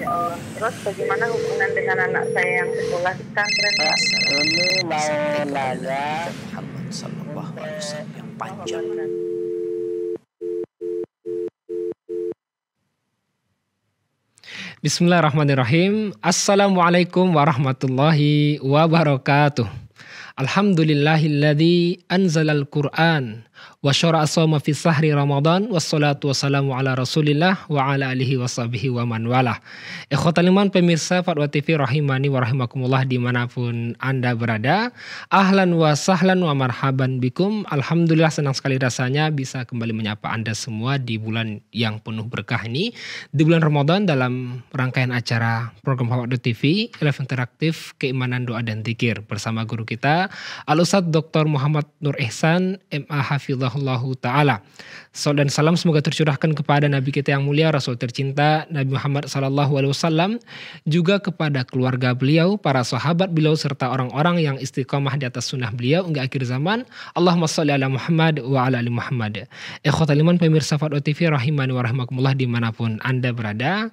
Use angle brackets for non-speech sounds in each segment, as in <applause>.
Oh. Terus bagaimana hubungan dengan anak saya yang sekolah di pesantren Ini mau nanya Muhammad Sallallahu Alaihi Wasallam yang panjang. Bismillahirrahmanirrahim. Assalamualaikum warahmatullahi wabarakatuh. Alhamdulillahilladzi anzalal Qur'an wa syara'a fi sahri Ramadan wassalamu ala Rasulillah wa ala alihi wa man walah. Ikhwatal iman pemirsa Fatwa TV rahimani wa rahimakumullah dimanapun Anda berada. Ahlan wa sahlan wa marhaban bikum. Alhamdulillah senang sekali rasanya bisa kembali menyapa Anda semua di bulan yang penuh berkah ini di bulan Ramadan dalam rangkaian acara program Fatwa TV live Interaktif Keimanan Doa dan Zikir bersama guru kita Al Ustaz Dr. Muhammad Nur Ihsan MA Hafiz hafizahullahu taala. Salam dan salam semoga tercurahkan kepada nabi kita yang mulia Rasul tercinta Nabi Muhammad sallallahu alaihi wasallam juga kepada keluarga beliau, para sahabat beliau serta orang-orang yang istiqomah di atas sunnah beliau hingga akhir zaman. Allahumma shalli ala Muhammad wa ala ali Muhammad. Ikhwatul iman pemirsa Fatwa TV rahiman wa rahmakumullah dimanapun Anda berada.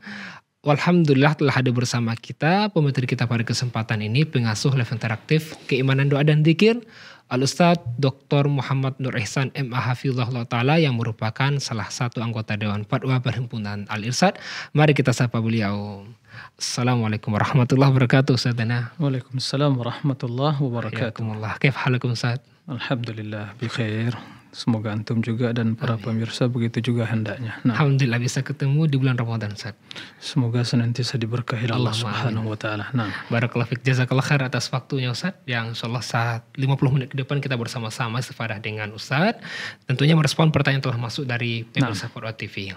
Alhamdulillah telah hadir bersama kita, pemateri kita pada kesempatan ini, pengasuh live interaktif, keimanan doa dan zikir, Al-Ustadz Dr. Muhammad Nur Ihsan MA Hafizullah Ta'ala yang merupakan salah satu anggota Dewan Fatwa Perhimpunan Al-Irsad. Mari kita sapa beliau. Assalamualaikum warahmatullahi wabarakatuh Ustadzana. Waalaikumsalam warahmatullahi wabarakatuh. Waalaikumsalam. Kif halakum Ustadz? Alhamdulillah, bikhair. Semoga antum juga dan para Amin. pemirsa begitu juga hendaknya. Nah, Alhamdulillah bisa ketemu di bulan Ramadan Ustaz. Semoga senantiasa diberkahi Allah, Allah Subhanahu wa taala. Nah, barakallahu fik atas waktunya Ustaz yang insyaallah saat 50 menit ke depan kita bersama-sama sefarah dengan Ustaz tentunya merespon pertanyaan telah masuk dari pemirsa nah. Faro TV.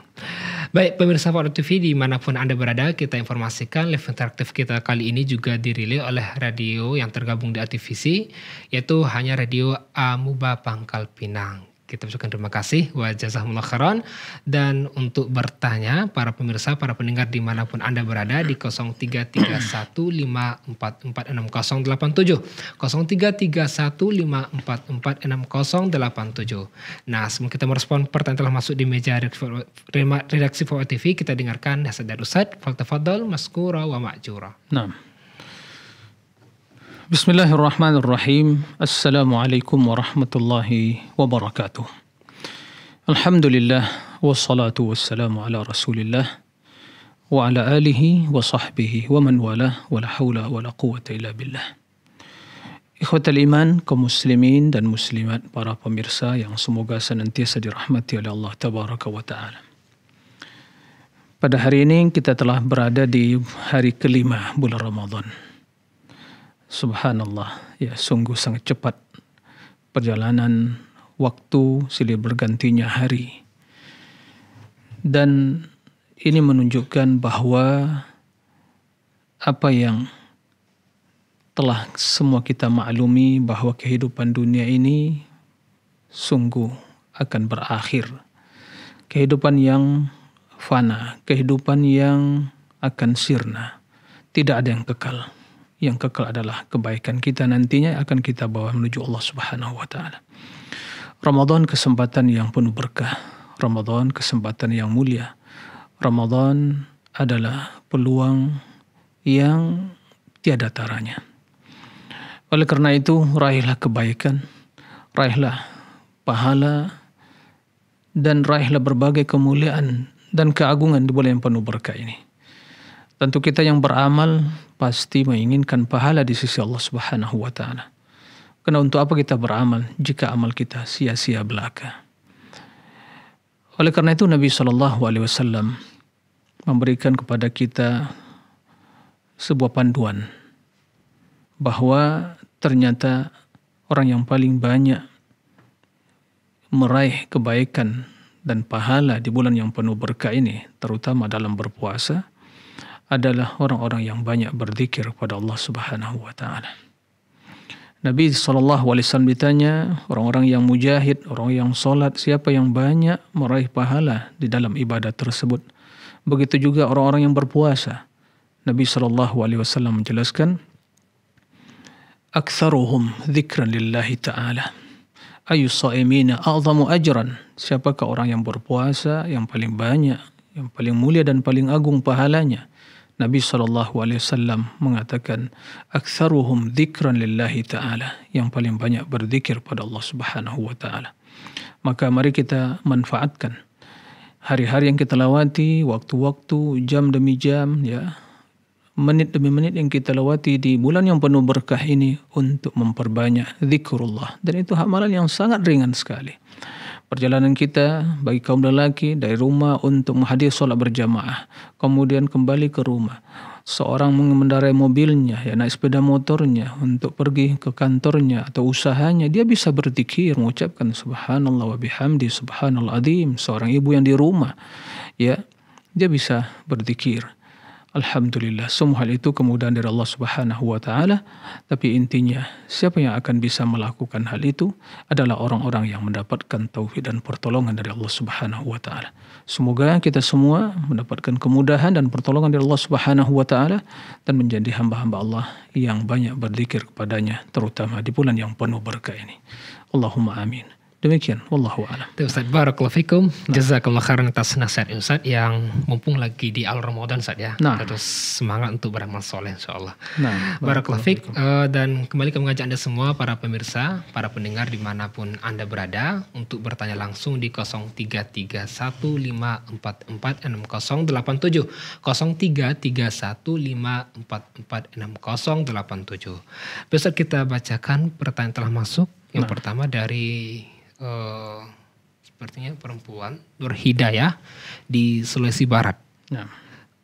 Baik, pemirsa Faro TV dimanapun Anda berada, kita informasikan live interaktif kita kali ini juga dirilis oleh radio yang tergabung di ATVC yaitu hanya radio Amuba Pangkal Pinang. Kita ucapkan terima kasih wajah jazakumullah khairan dan untuk bertanya para pemirsa, para pendengar dimanapun Anda berada di 033154468087 033154468087 Nah, sebelum kita merespon pertanyaan telah masuk di meja redaksi Fawa TV, kita dengarkan dari Ustaz Fakta Fadol, Maskura, wa Ma'jura. Nah. بسم الله الرحمن الرحيم السلام عليكم ورحمة الله وبركاته الحمد لله والصلاة والسلام على رسول الله وعلى آله وصحبه ومن والاه ولا حول ولا قوة إلا بالله Ikhwatal iman kaum muslimin dan muslimat para pemirsa yang semoga senantiasa dirahmati oleh Allah tabaraka wa taala. Pada hari ini kita telah berada di hari kelima bulan Ramadan. Subhanallah, ya sungguh sangat cepat perjalanan waktu silih bergantinya hari. Dan ini menunjukkan bahwa apa yang telah semua kita maklumi bahwa kehidupan dunia ini sungguh akan berakhir. Kehidupan yang fana, kehidupan yang akan sirna, tidak ada yang kekal yang kekal adalah kebaikan kita nantinya akan kita bawa menuju Allah Subhanahu wa taala. Ramadan kesempatan yang penuh berkah, Ramadan kesempatan yang mulia. Ramadan adalah peluang yang tiada taranya. Oleh karena itu, raihlah kebaikan, raihlah pahala dan raihlah berbagai kemuliaan dan keagungan di bulan yang penuh berkah ini. Tentu kita yang beramal pasti menginginkan pahala di sisi Allah Subhanahu wa taala. Karena untuk apa kita beramal jika amal kita sia-sia belaka? Oleh karena itu Nabi Shallallahu alaihi wasallam memberikan kepada kita sebuah panduan bahwa ternyata orang yang paling banyak meraih kebaikan dan pahala di bulan yang penuh berkah ini, terutama dalam berpuasa, adalah orang-orang yang banyak berzikir kepada Allah Subhanahu wa taala. Nabi sallallahu alaihi wasallam ditanya, orang-orang yang mujahid, orang yang salat, siapa yang banyak meraih pahala di dalam ibadah tersebut? Begitu juga orang-orang yang berpuasa. Nabi sallallahu alaihi wasallam menjelaskan, "Aktsaruhum dzikran lillahi ta'ala." Ayu sa'imina a'zamu ajran. Siapakah orang yang berpuasa yang paling banyak, yang paling mulia dan paling agung pahalanya? Nabi Shallallahu Alaihi Wasallam mengatakan, "Aksaruhum dikran lillahi taala." Yang paling banyak berzikir pada Allah Subhanahu Wa Taala. Maka mari kita manfaatkan hari-hari yang kita lewati, waktu-waktu, jam demi jam, ya, menit demi menit yang kita lewati di bulan yang penuh berkah ini untuk memperbanyak zikrullah dan itu amalan yang sangat ringan sekali perjalanan kita bagi kaum lelaki dari rumah untuk menghadir sholat berjamaah, kemudian kembali ke rumah. Seorang mengendarai mobilnya, ya naik sepeda motornya untuk pergi ke kantornya atau usahanya, dia bisa berzikir mengucapkan subhanallah wa bihamdi subhanallah adim. Seorang ibu yang di rumah, ya dia bisa berzikir Alhamdulillah, semua hal itu kemudahan dari Allah Subhanahu wa taala, tapi intinya siapa yang akan bisa melakukan hal itu adalah orang-orang yang mendapatkan taufik dan pertolongan dari Allah Subhanahu wa taala. Semoga kita semua mendapatkan kemudahan dan pertolongan dari Allah Subhanahu wa taala dan menjadi hamba-hamba Allah yang banyak berzikir kepadanya terutama di bulan yang penuh berkah ini. Allahumma amin. Demikian, wallahu a'lam. Ustaz, barakallahu fikum. Nah. khairan atas nasihat Ustaz yang mumpung lagi di al Ramadan Ustaz ya. Nah. Terus semangat untuk beramal soleh insyaallah. Nah, barakallahu fik uh, eh, dan kembali kami mengajak Anda semua para pemirsa, para pendengar dimanapun Anda berada untuk bertanya langsung di 0331544687 0331544687. Besok kita bacakan pertanyaan telah masuk yang nah. pertama dari Eh, sepertinya perempuan Nur Hidayah di Sulawesi Barat. Ya.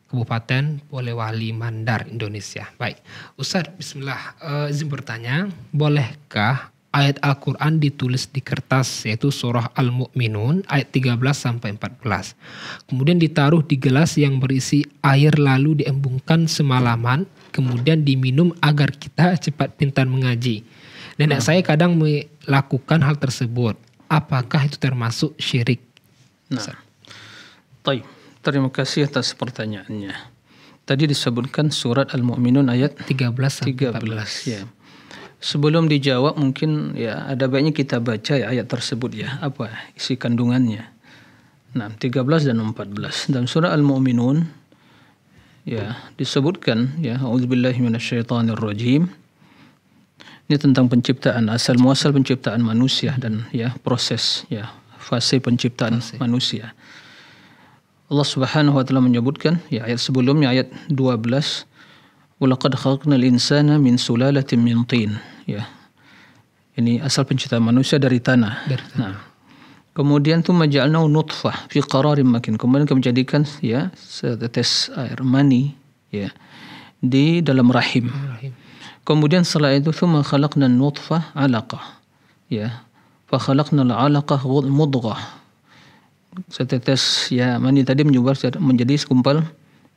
Kabupaten Polewali Mandar, Indonesia. Baik, Ustaz, bismillah, uh, izin bertanya, bolehkah ayat Al-Quran ditulis di kertas, yaitu surah Al-Mu'minun, ayat 13 sampai 14. Kemudian ditaruh di gelas yang berisi air lalu diembungkan semalaman, kemudian diminum agar kita <laughs> cepat pintar mengaji. Nenek hmm. saya kadang melakukan hal tersebut apakah itu termasuk syirik? Nah, terima kasih atas pertanyaannya. Tadi disebutkan surat Al-Mu'minun ayat 13 13 14. ya. Sebelum dijawab mungkin ya ada baiknya kita baca ya ayat tersebut ya, apa isi kandungannya. Nah, 13 dan 14 dalam surat Al-Mu'minun ya disebutkan ya auzubillahi minasyaitonirrajim. rajim. Ini tentang penciptaan asal muasal penciptaan manusia dan ya proses ya fase penciptaan fase. manusia. Allah Subhanahu wa taala menyebutkan ya ayat sebelumnya ayat 12 Walaqad khalaqnal insana min sulalatin min tin. Ya. Ini asal penciptaan manusia dari tanah. Dari tanah. Nah. Kemudian tuh majalnau nutfah fi qararin makin. Kemudian kami jadikan ya setetes air mani ya di dalam rahim. rahim. Kemudian setelah itu summa khalaqna nutfah alaqah. Ya. Fa khalaqna alaqah mudghah. Setetes ya mani tadi menyumbang menjadi sekumpal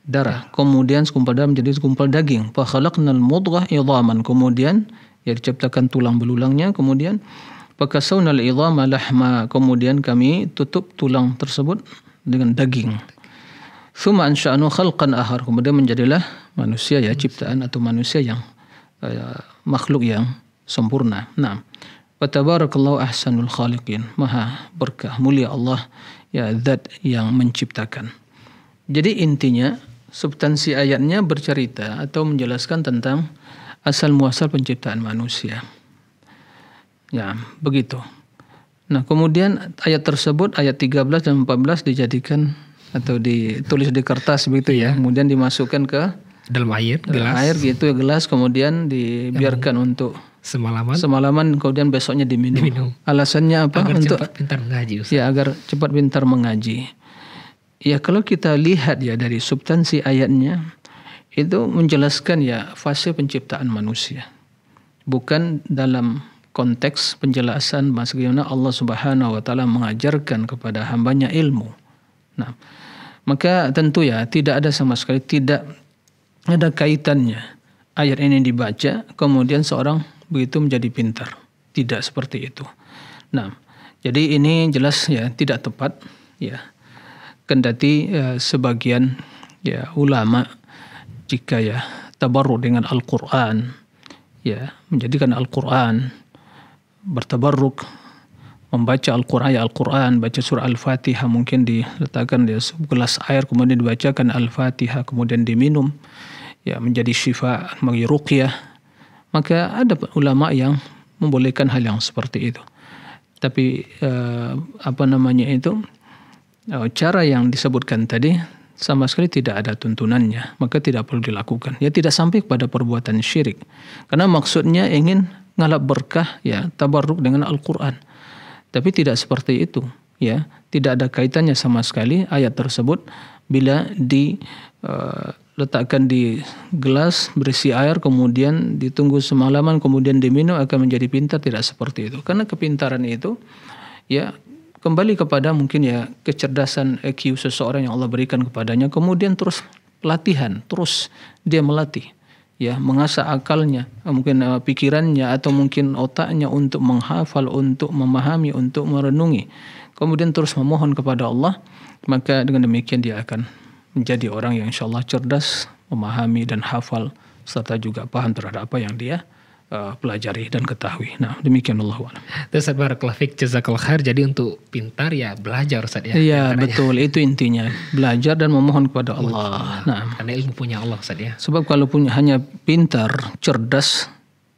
darah. Ya. Kemudian sekumpal darah menjadi sekumpal daging. Fa khalaqna al-mudghah idhaman. Kemudian ya diciptakan tulang belulangnya kemudian fakasawna al-idhama lahma. Kemudian kami tutup tulang tersebut dengan daging. Thumma ansha'nu khalqan ahar. Kemudian menjadilah manusia ya ciptaan atau manusia yang Eh, makhluk yang sempurna. Nah, Fatabarakallahu ahsanul khaliqin. Maha berkah mulia Allah ya zat yang menciptakan. Jadi intinya substansi ayatnya bercerita atau menjelaskan tentang asal muasal penciptaan manusia. Ya, begitu. Nah, kemudian ayat tersebut ayat 13 dan 14 dijadikan atau ditulis di kertas begitu ya. Kemudian dimasukkan ke dalam air dalam gelas air gitu ya gelas kemudian dibiarkan yang untuk semalaman semalaman kemudian besoknya diminum, diminum. alasannya apa agar untuk cepat pintar mengaji Ustaz. ya agar cepat pintar mengaji ya kalau kita lihat ya dari substansi ayatnya itu menjelaskan ya fase penciptaan manusia bukan dalam konteks penjelasan bagaimana Allah Subhanahu wa taala mengajarkan kepada hambanya ilmu. Nah, maka tentu ya tidak ada sama sekali tidak ada kaitannya. Ayat ini dibaca, kemudian seorang begitu menjadi pintar. Tidak seperti itu. Nah, jadi ini jelas ya tidak tepat ya. Kendati ya, sebagian ya ulama jika ya tabarru dengan Al-Qur'an ya menjadikan Al-Qur'an bertabarruk membaca Al-Quran ya Al-Quran baca surah Al-Fatihah mungkin diletakkan di gelas air kemudian dibacakan Al-Fatihah kemudian diminum ya menjadi syifa bagi ruqyah maka ada ulama yang membolehkan hal yang seperti itu tapi eh, apa namanya itu eh, cara yang disebutkan tadi sama sekali tidak ada tuntunannya maka tidak perlu dilakukan ya tidak sampai kepada perbuatan syirik karena maksudnya ingin ngalap berkah ya tabarruk dengan Al-Qur'an tapi tidak seperti itu, ya. Tidak ada kaitannya sama sekali ayat tersebut bila diletakkan eh, di gelas berisi air kemudian ditunggu semalaman kemudian diminum akan menjadi pintar tidak seperti itu. Karena kepintaran itu ya kembali kepada mungkin ya kecerdasan EQ seseorang yang Allah berikan kepadanya kemudian terus latihan terus dia melatih ya mengasah akalnya mungkin uh, pikirannya atau mungkin otaknya untuk menghafal untuk memahami untuk merenungi kemudian terus memohon kepada Allah maka dengan demikian dia akan menjadi orang yang insya Allah cerdas memahami dan hafal serta juga paham terhadap apa yang dia uh, pelajari dan ketahui. Nah, demikian Allah. Terus barakallahu fik jazakal khair. Jadi untuk pintar ya belajar Ustaz ya. Iya, betul. Itu intinya. Belajar dan memohon kepada Allah. Nah, karena ilmu punya Allah Ustaz ya. Sebab kalau punya hanya pintar, cerdas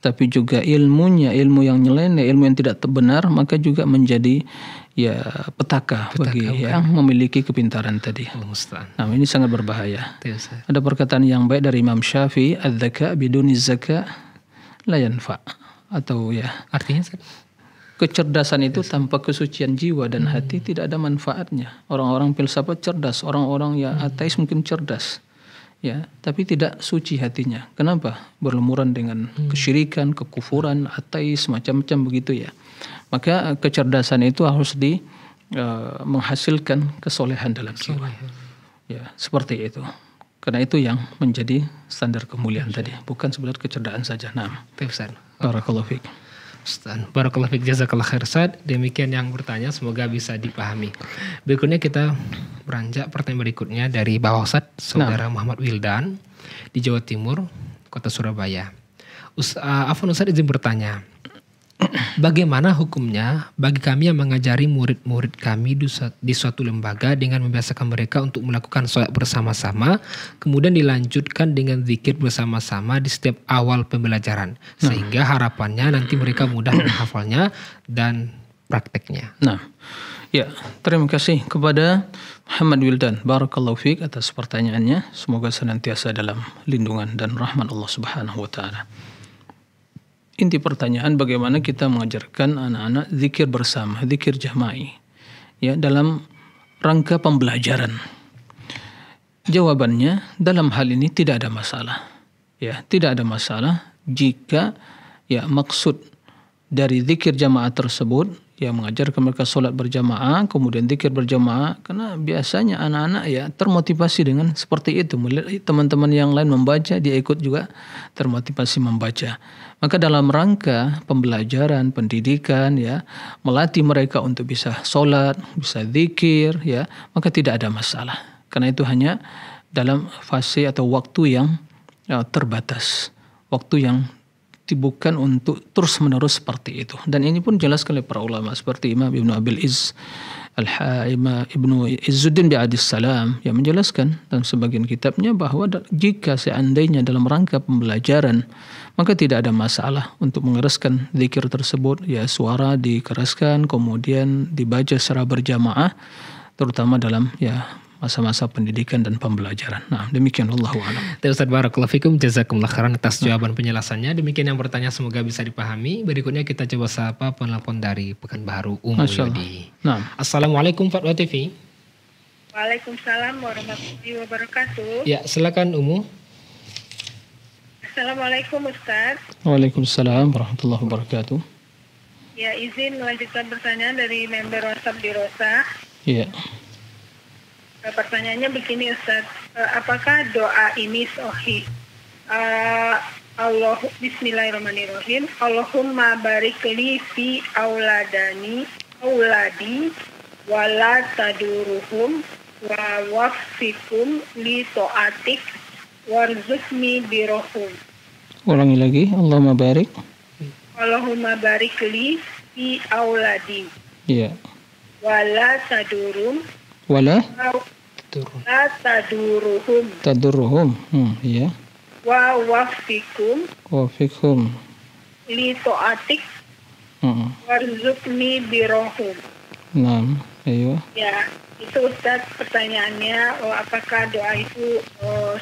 tapi juga ilmunya ilmu yang nyeleneh, ilmu yang tidak benar, maka juga menjadi ya petaka, petaka bagi bukan. yang memiliki kepintaran tadi. Oh, nah, ini sangat berbahaya. Ada perkataan yang baik dari Imam Syafi'i, "Adzaka biduni zaka layan fa atau ya artinya kecerdasan itu yes. tanpa kesucian jiwa dan hmm. hati tidak ada manfaatnya. Orang-orang filsafat cerdas, orang-orang ya hmm. ateis mungkin cerdas. Ya, tapi tidak suci hatinya. Kenapa? Berlumuran dengan hmm. kesyirikan, kekufuran, ateis, macam-macam begitu ya. Maka eh, kecerdasan itu harus di uh, menghasilkan kesolehan dalam jiwa. Ya, seperti itu. Karena itu yang menjadi standar kemuliaan tadi, bukan sebenarnya kecerdaan saja. Nah, Ustaz. Barakallahu fiik. Ustaz, barakallahu fiik jazakallah khair Ustaz. Demikian yang bertanya semoga bisa dipahami. Berikutnya kita beranjak pertanyaan berikutnya dari Bapak Ustaz, Saudara nah. Muhammad Wildan di Jawa Timur, Kota Surabaya. Us, uh, Afan Ustaz izin bertanya. Bagaimana hukumnya bagi kami yang mengajari murid-murid kami di suatu lembaga dengan membiasakan mereka untuk melakukan sholat bersama-sama, kemudian dilanjutkan dengan zikir bersama-sama di setiap awal pembelajaran, nah. sehingga harapannya nanti mereka mudah menghafalnya dan prakteknya. Nah, ya terima kasih kepada Muhammad Wildan. Barakallahu Fik atas pertanyaannya. Semoga senantiasa dalam lindungan dan rahmat Allah Subhanahu wa taala inti pertanyaan bagaimana kita mengajarkan anak-anak zikir bersama, zikir jama'i ya dalam rangka pembelajaran. Jawabannya dalam hal ini tidak ada masalah. Ya, tidak ada masalah jika ya maksud dari zikir jamaah tersebut ya mengajarkan mereka sholat berjamaah, kemudian zikir berjamaah, karena biasanya anak-anak ya termotivasi dengan seperti itu. Melihat teman-teman yang lain membaca, dia ikut juga termotivasi membaca. Maka dalam rangka pembelajaran, pendidikan, ya melatih mereka untuk bisa sholat, bisa zikir, ya maka tidak ada masalah. Karena itu hanya dalam fase atau waktu yang ya, terbatas, waktu yang bukan untuk terus-menerus seperti itu. Dan ini pun jelaskan oleh para ulama seperti Imam Ibn Abil Iz, Al-Haima Ibnu Izzuddin Adis Salam yang menjelaskan dalam sebagian kitabnya bahwa jika seandainya dalam rangka pembelajaran maka tidak ada masalah untuk mengeraskan zikir tersebut ya suara dikeraskan kemudian dibaca secara berjamaah terutama dalam ya masa-masa pendidikan dan pembelajaran. Nah, demikian Allah wabarakatuh. Ustaz Barakulah fikum jazakumullah khairan atas jawaban penjelasannya. Demikian yang bertanya semoga bisa dipahami. Berikutnya kita coba sapa penelpon dari Pekanbaru Umu Yudi. Nah. Assalamualaikum Fatwa TV. Waalaikumsalam warahmatullahi wabarakatuh. Ya, silakan Umu. Assalamualaikum Ustaz. Waalaikumsalam warahmatullahi wabarakatuh. Ya, izin melanjutkan pertanyaan dari member WhatsApp di Rosa. Iya. Yeah. Pertanyaannya begini Ustaz, eh, apakah doa ini sohi? Uh, Allah Bismillahirrahmanirrahim. Allahumma barik li fi auladani auladi wala taduruhum wa wafikum li to'atik warzukmi birohum. Ulangi lagi, Allahumma barik. Allahumma barik li fi auladi. Iya. Yeah. Wala tadurum wala taduruhum taduruhum hmm, iya wa wafikum wafikum li to'atik hmm. warzukni birohum enam ayo ya itu Ustaz pertanyaannya oh, apakah doa itu oh,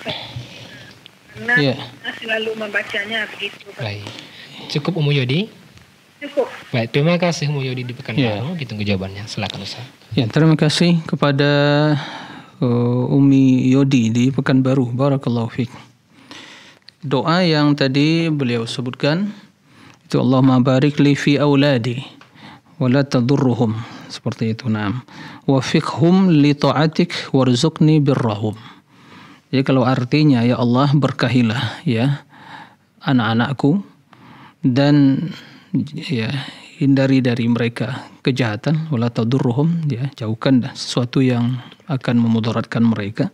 karena yeah. selalu membacanya begitu Baik. cukup Umu Yodi Cukup. Baik, terima kasih Mu di Pekanbaru. Ya. Ditunggu jawabannya. Silakan Ustaz. Ya, terima kasih kepada uh, Umi Yodi di Pekanbaru. Barakallahu fiik. Doa yang tadi beliau sebutkan itu Allah mabarik li fi auladi wa la tadurruhum seperti itu naam fiqhum li ta'atik warzuqni birrahum Ya kalau artinya ya Allah berkahilah ya anak-anakku dan ya hindari dari mereka kejahatan wala tadurruhum ya jauhkan sesuatu yang akan memudaratkan mereka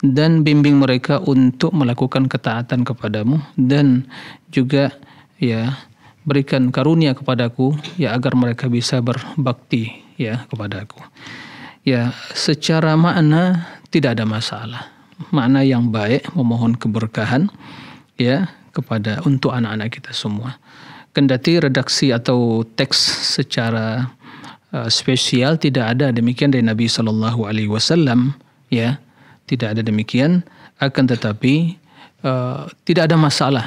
dan bimbing mereka untuk melakukan ketaatan kepadamu dan juga ya berikan karunia kepadaku ya agar mereka bisa berbakti ya kepadaku. Ya, secara makna tidak ada masalah. Makna yang baik memohon keberkahan ya kepada untuk anak-anak kita semua kendati redaksi atau teks secara uh, spesial tidak ada demikian dari Nabi Shallallahu Alaihi Wasallam ya tidak ada demikian akan tetapi uh, tidak ada masalah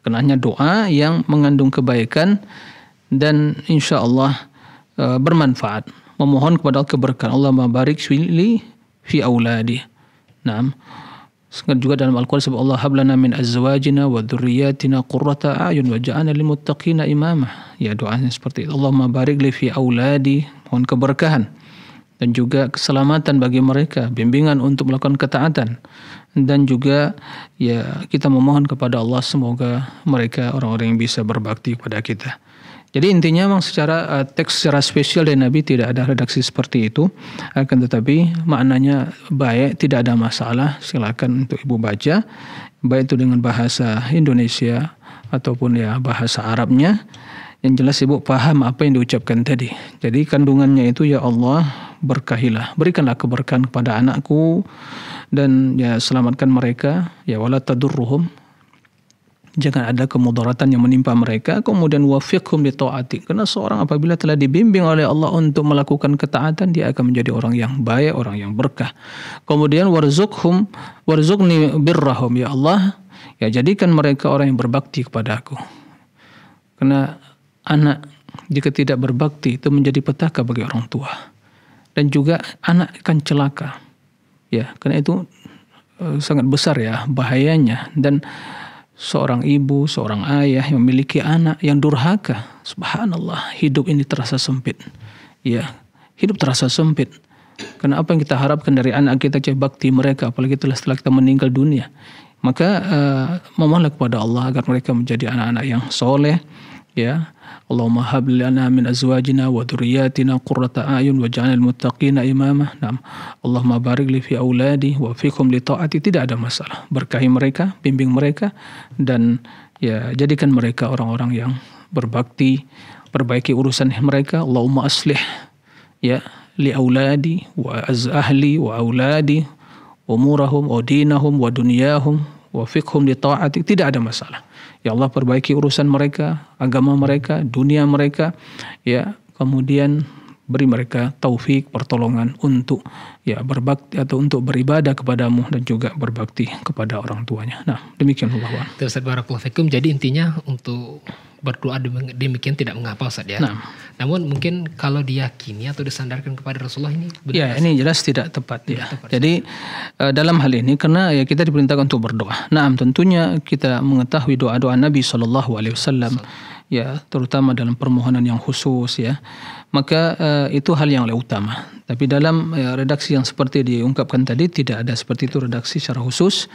kenanya doa yang mengandung kebaikan dan insya Allah uh, eh, bermanfaat memohon kepada Allah keberkahan Allah mabarik fili fi auladi. Naam juga dalam Al-Quran sebab Allah hablana min azwajina wa dzurriyyatina qurrata a'yun waj'alna lil muttaqina imama. Ya doanya seperti itu. Allahumma barik li fi auladi, mohon keberkahan dan juga keselamatan bagi mereka, bimbingan untuk melakukan ketaatan dan juga ya kita memohon kepada Allah semoga mereka orang-orang yang bisa berbakti kepada kita. Jadi intinya memang secara uh, teks secara spesial dari Nabi tidak ada redaksi seperti itu. Akan tetapi maknanya baik, tidak ada masalah. Silakan untuk Ibu baca baik itu dengan bahasa Indonesia ataupun ya bahasa Arabnya. Yang jelas Ibu paham apa yang diucapkan tadi. Jadi kandungannya itu ya Allah berkahilah, berikanlah keberkahan kepada anakku dan ya selamatkan mereka ya wala tadurruhum jangan ada kemudaratan yang menimpa mereka kemudian wafiqhum li taati karena seorang apabila telah dibimbing oleh Allah untuk melakukan ketaatan dia akan menjadi orang yang baik orang yang berkah kemudian warzuqhum warzuqni birrahum ya Allah ya jadikan mereka orang yang berbakti kepada aku karena anak jika tidak berbakti itu menjadi petaka bagi orang tua dan juga anak akan celaka ya karena itu eh, sangat besar ya bahayanya dan seorang ibu, seorang ayah yang memiliki anak yang durhaka. Subhanallah, hidup ini terasa sempit. Ya, hidup terasa sempit. Karena apa yang kita harapkan dari anak kita coba bakti mereka, apalagi itulah setelah kita meninggal dunia. Maka uh, eh, memohonlah kepada Allah agar mereka menjadi anak-anak yang soleh, ya, Allahumma hab lana min azwajina wa dhurriyyatina qurrata a'yun waj'alna lil muttaqina imama. Naam. Allahumma barik li fi auladi wa fikum li taati tidak ada masalah. Berkahi mereka, bimbing mereka dan ya jadikan mereka orang-orang yang berbakti. Perbaiki urusan mereka. Allahumma aslih ya li auladi wa az ahli wa auladi umurahum wa dinahum wa dunyahum wa fikhum li taati tidak ada masalah. Ya Allah perbaiki urusan mereka, agama mereka, dunia mereka. Ya, kemudian beri mereka taufik pertolongan untuk ya berbakti atau untuk beribadah kepadamu dan juga berbakti kepada orang tuanya. Nah, demikian Allah. Ustaz Jadi intinya untuk berdoa demikian tidak mengapa Ustaz ya. Nah. Namun mungkin kalau diyakini atau disandarkan kepada Rasulullah ini Ya, ini jelas tidak tepat ya. tidak ya. Tepat, Jadi eh, dalam hal ini karena ya kita diperintahkan untuk berdoa. Nah, tentunya kita mengetahui doa-doa Nabi Shallallahu alaihi wasallam ya terutama dalam permohonan yang khusus ya maka uh, itu hal yang utama tapi dalam uh, redaksi yang seperti diungkapkan tadi tidak ada seperti itu redaksi secara khusus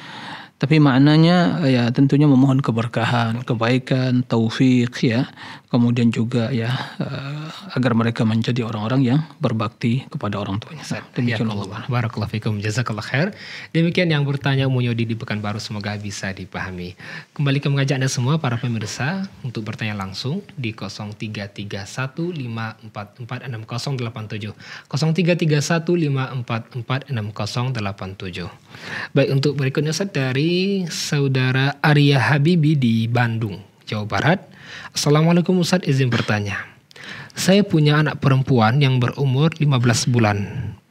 tapi maknanya eh, ya tentunya memohon keberkahan, kebaikan, taufik ya, kemudian juga ya eh, agar mereka menjadi orang-orang yang berbakti kepada orang tuanya. Demikian Allah. Barakallahu fikum, jazakallah khair. Demikian yang bertanya Munyodi di Pekanbaru semoga bisa dipahami. Kembali ke mengajak Anda semua para pemirsa untuk bertanya langsung di 0331544687. 0331544687. Baik untuk berikutnya Ustaz dari dari saudara Arya Habibi di Bandung, Jawa Barat. Assalamualaikum Ustaz, izin bertanya. Saya punya anak perempuan yang berumur 15 bulan.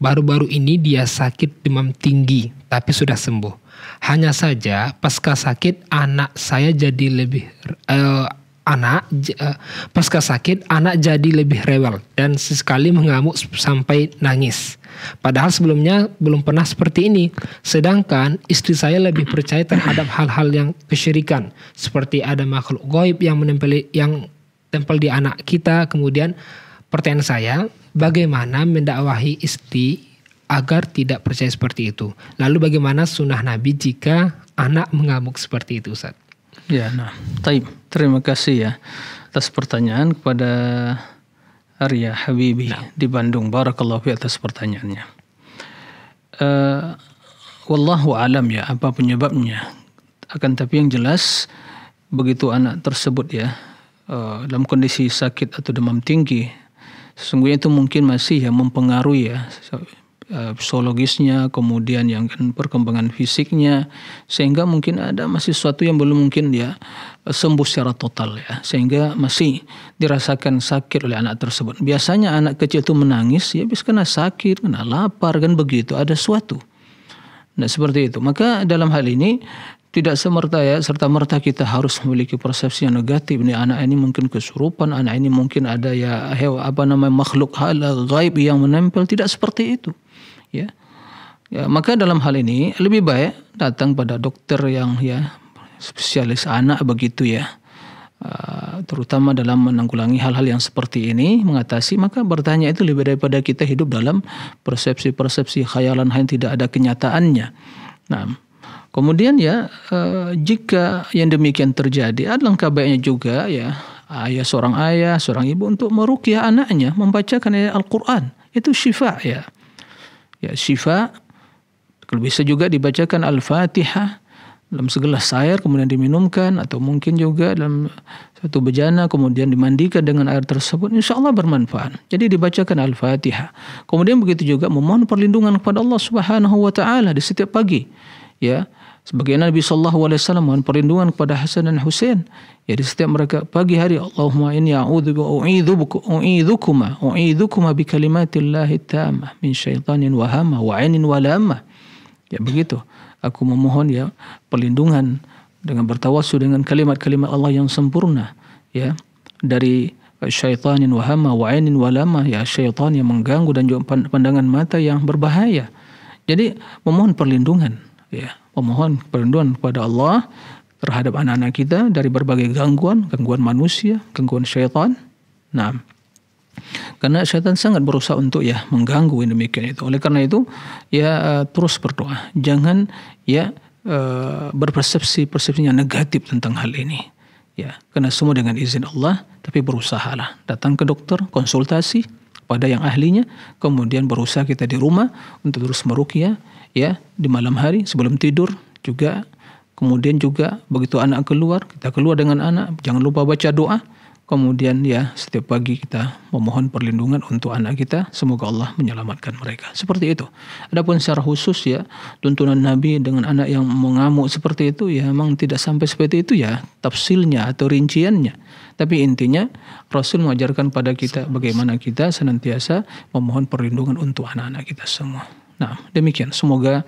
Baru-baru ini dia sakit demam tinggi, tapi sudah sembuh. Hanya saja pasca sakit anak saya jadi lebih uh, anak uh, pasca sakit anak jadi lebih rewel dan sesekali mengamuk sampai nangis. Padahal sebelumnya belum pernah seperti ini. Sedangkan istri saya lebih percaya terhadap hal-hal yang kesyirikan, seperti ada makhluk goib yang menempeli yang tempel di anak kita. Kemudian pertanyaan saya, bagaimana mendakwahi istri agar tidak percaya seperti itu? Lalu bagaimana sunnah Nabi jika anak mengamuk seperti itu, Ustaz? Ya, nah, taib. Terima kasih ya atas pertanyaan kepada Arya Habibi nah. di Bandung. Barakallahu fi atas pertanyaannya. Uh, wallahu alam ya apa penyebabnya. Akan tapi yang jelas begitu anak tersebut ya uh, dalam kondisi sakit atau demam tinggi sesungguhnya itu mungkin masih ya mempengaruhi ya Eh, psikologisnya, kemudian yang kan perkembangan fisiknya, sehingga mungkin ada masih sesuatu yang belum mungkin dia eh, sembuh secara total ya, sehingga masih dirasakan sakit oleh anak tersebut. Biasanya anak kecil itu menangis, ya bisa kena sakit, kena lapar kan begitu, ada sesuatu. Nah seperti itu. Maka dalam hal ini tidak semerta ya serta merta kita harus memiliki persepsi yang negatif nih anak ini mungkin kesurupan anak ini mungkin ada ya hewa apa namanya makhluk hal gaib yang menempel tidak seperti itu ya. Ya, maka dalam hal ini lebih baik datang pada dokter yang ya spesialis anak begitu ya. Uh, terutama dalam menanggulangi hal-hal yang seperti ini mengatasi maka bertanya itu lebih daripada kita hidup dalam persepsi-persepsi khayalan yang tidak ada kenyataannya. Nah, kemudian ya uh, jika yang demikian terjadi alangkah baiknya juga ya ayah seorang ayah, seorang ibu untuk merukyah anaknya, membacakan Al-Qur'an. Itu syifa ya ya syifa kalau bisa juga dibacakan al-fatihah dalam segelas air kemudian diminumkan atau mungkin juga dalam satu bejana kemudian dimandikan dengan air tersebut insya Allah bermanfaat jadi dibacakan al-fatihah kemudian begitu juga memohon perlindungan kepada Allah subhanahu wa taala di setiap pagi ya Sebagaimana Nabi Shallallahu Alaihi Wasallam mohon perlindungan kepada Hasan dan Husain. Jadi setiap mereka pagi hari Allahumma inni a'udzu bi u'idzukuma u'idzukuma bi kalimatillahi tammah min syaitanin wahama wa 'ainin wa Ya begitu. Aku memohon ya perlindungan dengan bertawasul dengan kalimat-kalimat Allah yang sempurna ya dari syaitanin wahama wa 'ainin wa ya syaitan yang mengganggu dan juga pandangan mata yang berbahaya. Jadi memohon perlindungan ya memohon perlindungan kepada Allah terhadap anak-anak kita dari berbagai gangguan, gangguan manusia, gangguan syaitan. Nah, karena syaitan sangat berusaha untuk ya mengganggu yang demikian itu. Oleh karena itu, ya eh, terus berdoa. Jangan ya eh, berpersepsi persepsinya negatif tentang hal ini. Ya, karena semua dengan izin Allah, tapi berusahalah. Datang ke dokter, konsultasi pada yang ahlinya, kemudian berusaha kita di rumah untuk terus merukyah ya di malam hari sebelum tidur juga kemudian juga begitu anak keluar kita keluar dengan anak jangan lupa baca doa kemudian ya setiap pagi kita memohon perlindungan untuk anak kita semoga Allah menyelamatkan mereka seperti itu adapun secara khusus ya tuntunan Nabi dengan anak yang mengamuk seperti itu ya memang tidak sampai seperti itu ya tafsilnya atau rinciannya tapi intinya Rasul mengajarkan pada kita bagaimana kita senantiasa memohon perlindungan untuk anak-anak kita semua Nah, demikian. Semoga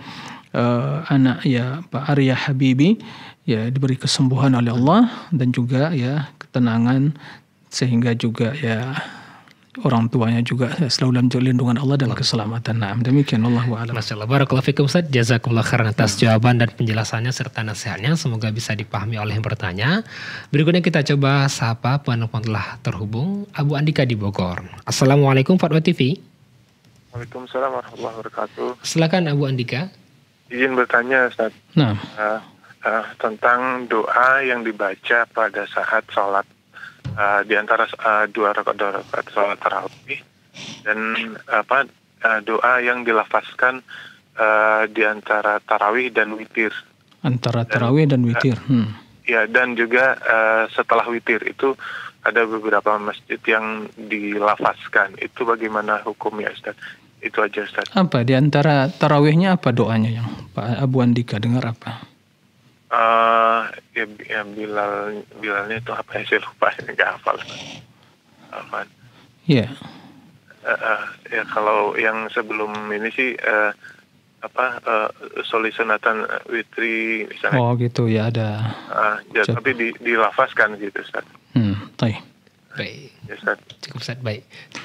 uh, anak ya Pak Arya Habibi ya diberi kesembuhan oleh Allah dan juga ya ketenangan sehingga juga ya orang tuanya juga selalu dalam lindungan Allah dan keselamatan. Nah, demikian Allah wa alam. Masya Barakallahu fikum Ustaz. Jazakumullah khairan atas hmm. jawaban dan penjelasannya serta nasihatnya. Semoga bisa dipahami oleh yang bertanya. Berikutnya kita coba sapa penelpon telah terhubung Abu Andika di Bogor. Assalamualaikum Fatwa TV. Waalaikumsalam warahmatullahi wabarakatuh. Silakan Abu Andika. Izin bertanya Ustaz. Nah. Uh, uh, tentang doa yang dibaca pada saat sholat uh, di antara uh, dua rakaat sholat tarawih dan apa uh, doa yang dilafaskan uh, di antara tarawih dan witir. Antara tarawih dan, dan witir. Hmm. Ya dan juga uh, setelah witir itu ada beberapa masjid yang dilafaskan Itu bagaimana hukumnya Ustaz? Itu aja Ustaz. Apa di antara tarawihnya apa doanya yang Pak Abu Andika dengar apa? Uh, ya, ya Bilal Bilalnya itu apa ya saya lupa nggak hafal. Apa? Iya. Eh, eh, ya kalau yang sebelum ini sih uh, apa uh, solisenatan witri misalnya. Oh gitu ya ada. Uh, ya, tapi di, dilafaskan gitu Ustaz. Hmm, baik. Baik. Ya, Ustaz. Cukup Ustaz, baik.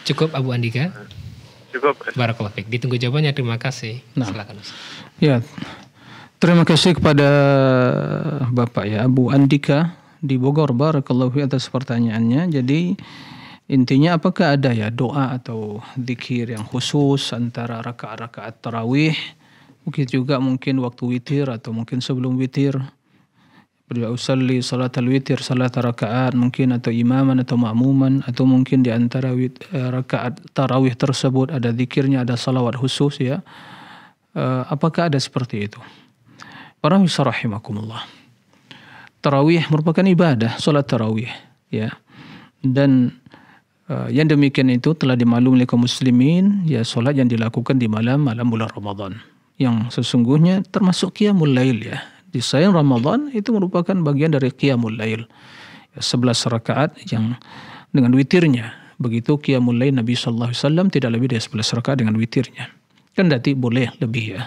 Cukup Abu Andika. Hmm. Cukup. Barakallah Ditunggu jawabannya. Terima kasih. Nah. Silakan. Ya. Terima kasih kepada eh, Bapak ya Bu Andika di Bogor barakallahu atas pertanyaannya. Jadi intinya apakah ada ya doa atau zikir yang khusus antara rakaat-rakaat tarawih mungkin juga mungkin waktu witir atau mungkin sebelum witir beliau usalli salat al-witir salat rakaat mungkin atau imaman atau makmuman atau mungkin di antara wit, eh, rakaat tarawih tersebut ada zikirnya ada salawat khusus ya eh, apakah ada seperti itu para rahimakumullah tarawih merupakan ibadah salat tarawih ya dan uh, yang demikian itu telah dimaklumi oleh kaum muslimin ya salat yang dilakukan di malam malam bulan Ramadan yang sesungguhnya termasuk qiyamul lail ya desain Ramadan itu merupakan bagian dari Qiyamul Lail. 11 rakaat yang dengan witirnya. Begitu Qiyamul Lail Nabi saw tidak lebih dari 11 rakaat dengan witirnya. kan Kendati boleh lebih ya.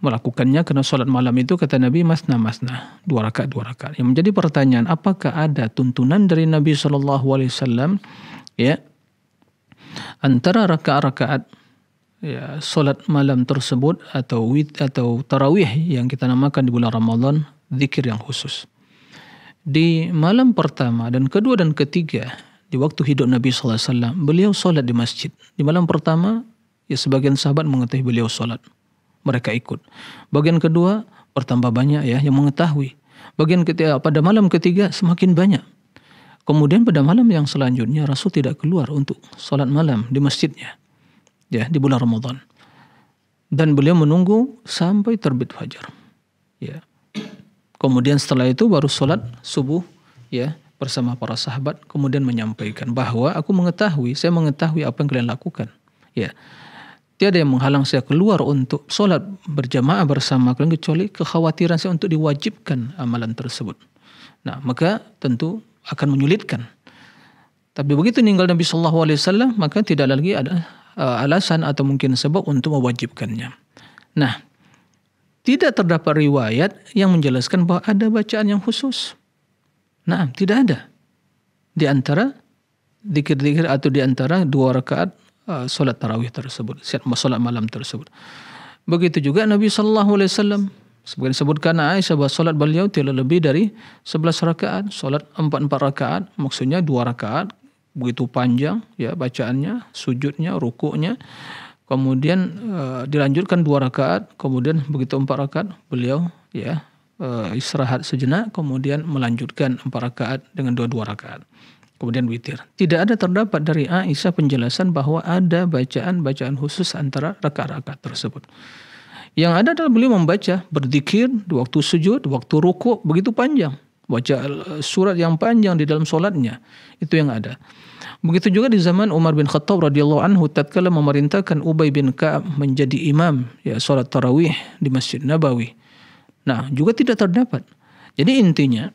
Melakukannya karena sholat malam itu kata Nabi masna masna dua rakaat dua rakaat. Yang menjadi pertanyaan apakah ada tuntunan dari Nabi saw ya antara rakaat-rakaat ya salat malam tersebut atau wit atau tarawih yang kita namakan di bulan Ramadan zikir yang khusus. Di malam pertama dan kedua dan ketiga di waktu hidup Nabi sallallahu alaihi wasallam, beliau solat di masjid. Di malam pertama ya sebagian sahabat mengetahui beliau solat Mereka ikut. Bagian kedua bertambah banyak ya yang mengetahui. Bagian ketiga pada malam ketiga semakin banyak. Kemudian pada malam yang selanjutnya Rasul tidak keluar untuk salat malam di masjidnya ya di bulan Ramadan. Dan beliau menunggu sampai terbit fajar. Ya. Kemudian setelah itu baru sholat subuh ya bersama para sahabat kemudian menyampaikan bahwa aku mengetahui saya mengetahui apa yang kalian lakukan ya tiada yang menghalang saya keluar untuk sholat berjamaah bersama kalian kecuali kekhawatiran saya untuk diwajibkan amalan tersebut nah maka tentu akan menyulitkan tapi begitu meninggal Nabi Shallallahu Alaihi Wasallam maka tidak lagi ada uh, alasan atau mungkin sebab untuk mewajibkannya. Nah, tidak terdapat riwayat yang menjelaskan bahwa ada bacaan yang khusus. Nah, tidak ada. Di antara dikir-dikir atau di antara dua rakaat uh, solat tarawih tersebut, solat malam tersebut. Begitu juga Nabi Shallallahu Alaihi Wasallam sebutkan Aisyah bahwa solat beliau tidak lebih dari 11 rakaat, solat 4-4 rakaat, maksudnya dua rakaat, begitu panjang ya bacaannya, sujudnya, rukuknya. Kemudian e, dilanjutkan dua rakaat, kemudian begitu empat rakaat beliau ya e, istirahat sejenak, kemudian melanjutkan empat rakaat dengan dua-dua rakaat. Kemudian witir. Tidak ada terdapat dari Aisyah penjelasan bahwa ada bacaan-bacaan khusus antara rakaat-rakaat tersebut. Yang ada adalah beliau membaca, berzikir di waktu sujud, waktu rukuk, begitu panjang baca eh, surat yang panjang di dalam solatnya itu yang ada begitu juga di zaman Umar bin Khattab radhiyallahu anhu tatkala memerintahkan Ubay bin Ka'ab menjadi imam ya solat tarawih di Masjid Nabawi nah juga tidak terdapat jadi intinya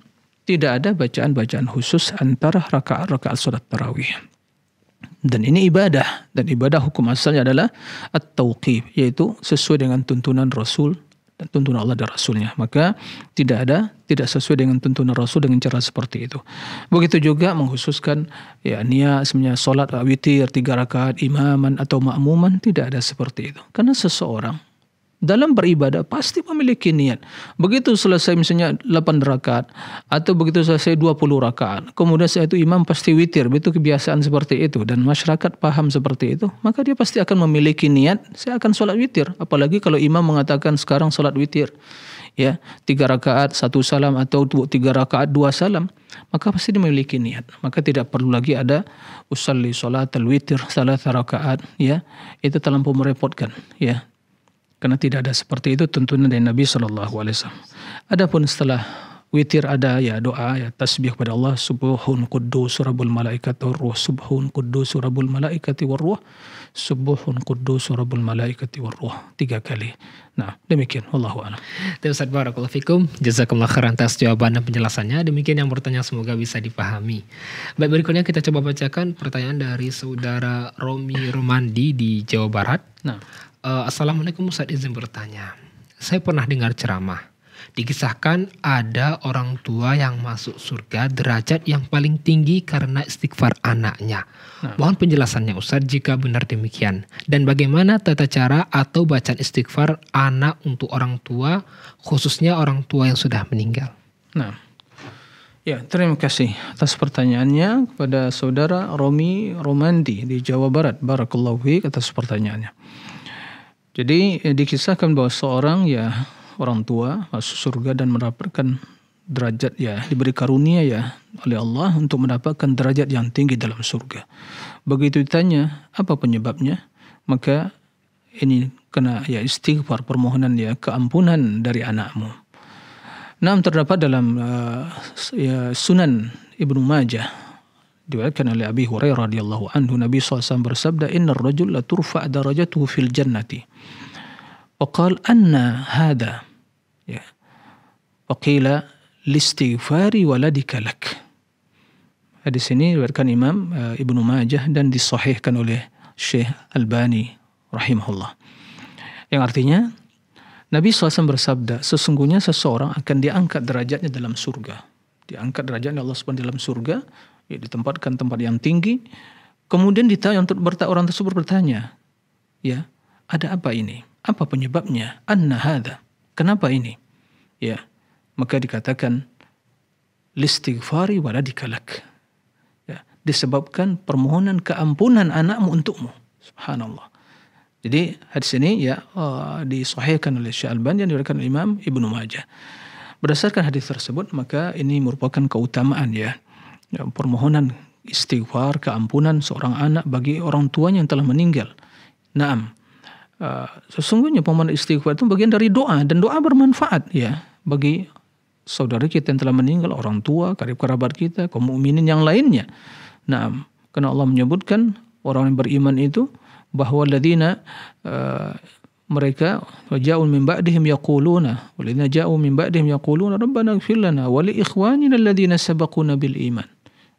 tidak ada bacaan-bacaan khusus antara rakaat-rakaat solat tarawih dan ini ibadah dan ibadah hukum asalnya adalah at-tauqif yaitu sesuai dengan tuntunan Rasul dan tuntunan Allah dan Rasulnya. Maka tidak ada, tidak sesuai dengan tuntunan Rasul dengan cara seperti itu. Begitu juga menghususkan ya niat sebenarnya sholat witir tiga rakaat imaman atau makmuman tidak ada seperti itu. Karena seseorang dalam beribadah pasti memiliki niat. Begitu selesai misalnya 8 rakaat atau begitu selesai 20 rakaat, kemudian saya itu imam pasti witir, itu kebiasaan seperti itu dan masyarakat paham seperti itu, maka dia pasti akan memiliki niat saya akan sholat witir, apalagi kalau imam mengatakan sekarang sholat witir. Ya, tiga rakaat satu salam atau tiga rakaat dua salam, maka pasti dia memiliki niat. Maka tidak perlu lagi ada usalli sholat witir salat rakaat, ya. Itu terlampau merepotkan, ya karena tidak ada seperti itu tentunya dari Nabi Shallallahu Alaihi Wasallam. Adapun setelah witir ada ya doa ya tasbih kepada Allah subhun kudus surabul malaikat ruh subhun kudus surabul malaikat ruh subhun kudus surabul malaikat ruh tiga kali nah demikian wallahu a'lam Ustaz barakallahu fikum jazakumullah khairan atas jawaban dan penjelasannya demikian yang bertanya semoga bisa dipahami baik berikutnya kita coba bacakan pertanyaan dari saudara Romi Romandi di Jawa Barat nah uh, Assalamualaikum Ustaz izin bertanya. Saya pernah dengar ceramah. Dikisahkan ada orang tua yang masuk surga derajat yang paling tinggi karena istighfar anaknya. Nah. Mohon penjelasannya Ustaz jika benar demikian. Dan bagaimana tata cara atau bacaan istighfar anak untuk orang tua khususnya orang tua yang sudah meninggal. Nah. Ya, terima kasih atas pertanyaannya kepada saudara Romi Romandi di Jawa Barat. Barakallahu atas pertanyaannya. Jadi eh, dikisahkan bahwa seorang ya orang tua masuk surga dan mendapatkan derajat ya diberi karunia ya oleh Allah untuk mendapatkan derajat yang tinggi dalam surga. Begitu ditanya apa penyebabnya, maka ini kena ya istighfar permohonan ya keampunan dari anakmu. Nam terdapat dalam uh, ya, Sunan Ibnu Majah Diriwayatkan oleh Abi Hurairah radhiyallahu anhu Nabi SAW bersabda inna rajul la turfa darajatuhu fil jannati. Waqal anna hada. Ya. Waqila listighfari waladika lak. di sini diriwayatkan Imam uh, Ibnu Majah dan disahihkan oleh Syekh Albani rahimahullah. Yang artinya Nabi SAW bersabda, sesungguhnya seseorang akan diangkat derajatnya dalam surga. Diangkat derajatnya Allah SWT dalam surga ya, ditempatkan tempat yang tinggi. Kemudian ditanya untuk bertanya orang tersebut bertanya, ya ada apa ini? Apa penyebabnya? Anna Kenapa ini? Ya, maka dikatakan listighfari waladikalak. Ya, disebabkan permohonan keampunan anakmu untukmu. Subhanallah. Jadi hadis ini ya uh, disahihkan oleh Syekh Albani dan diriwayatkan Imam Ibnu Majah. Berdasarkan hadis tersebut maka ini merupakan keutamaan ya ya, permohonan istighfar keampunan seorang anak bagi orang tuanya yang telah meninggal. Naam. Uh, sesungguhnya permohonan istighfar itu bagian dari doa dan doa bermanfaat ya bagi saudara kita yang telah meninggal, orang tua, karib kerabat kita, kaum mukminin yang lainnya. Nah, karena Allah menyebutkan orang yang beriman itu bahwa ladina uh, mereka jauh min ba'dihim yaquluna walladina ja'u min ba'dihim yaquluna rabbana ighfir lana wa li ikhwanina alladina sabaquna bil iman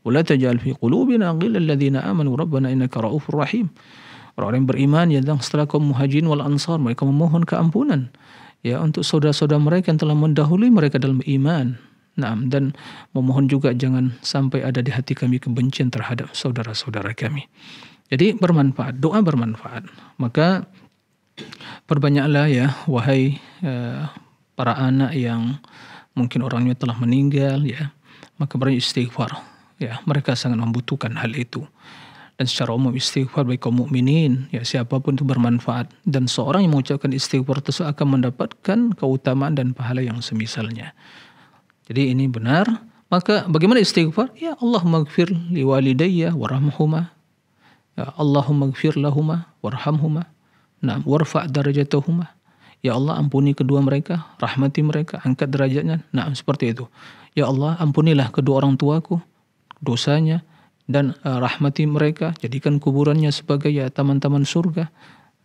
ولا تجعل في قلوبنا ghillal الذين amanu ربنا innaka ra'ufur rahim. orang yang beriman yang setelah kaum muhajirin wal ansar mereka memohon keampunan ya untuk saudara-saudara mereka yang telah mendahului mereka dalam iman. Nah, dan memohon juga jangan sampai ada di hati kami kebencian terhadap saudara-saudara kami. Jadi bermanfaat, doa bermanfaat. Maka perbanyaklah ya wahai eh, para anak yang mungkin orangnya telah meninggal ya, maka beristighfar istighfar ya mereka sangat membutuhkan hal itu dan secara umum istighfar baik kaum mukminin ya siapapun itu bermanfaat dan seorang yang mengucapkan istighfar itu akan mendapatkan keutamaan dan pahala yang semisalnya jadi ini benar maka bagaimana istighfar ya Allah maghfir li walidayya warhamhuma ya Allahumma gfir lahuma warhamhuma nah warfa darajatahuma Ya Allah ampuni kedua mereka, rahmati mereka, angkat derajatnya. Nah, seperti itu. Ya Allah ampunilah kedua orang tuaku, dosanya dan e, rahmati mereka, jadikan kuburannya sebagai ya taman-taman surga.